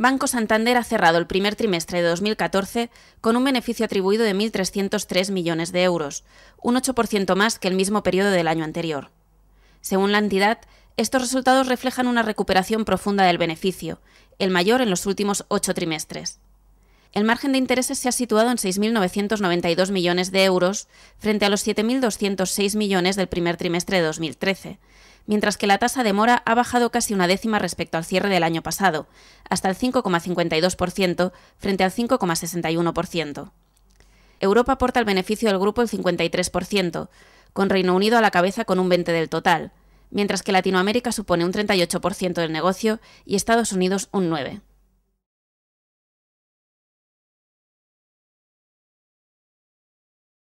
Banco Santander ha cerrado el primer trimestre de 2014 con un beneficio atribuido de 1.303 millones de euros, un 8% más que el mismo periodo del año anterior. Según la entidad, estos resultados reflejan una recuperación profunda del beneficio, el mayor en los últimos ocho trimestres. El margen de intereses se ha situado en 6.992 millones de euros frente a los 7.206 millones del primer trimestre de 2013, mientras que la tasa de mora ha bajado casi una décima respecto al cierre del año pasado, hasta el 5,52% frente al 5,61%. Europa aporta el beneficio del grupo el 53%, con Reino Unido a la cabeza con un 20% del total, mientras que Latinoamérica supone un 38% del negocio y Estados Unidos un 9%.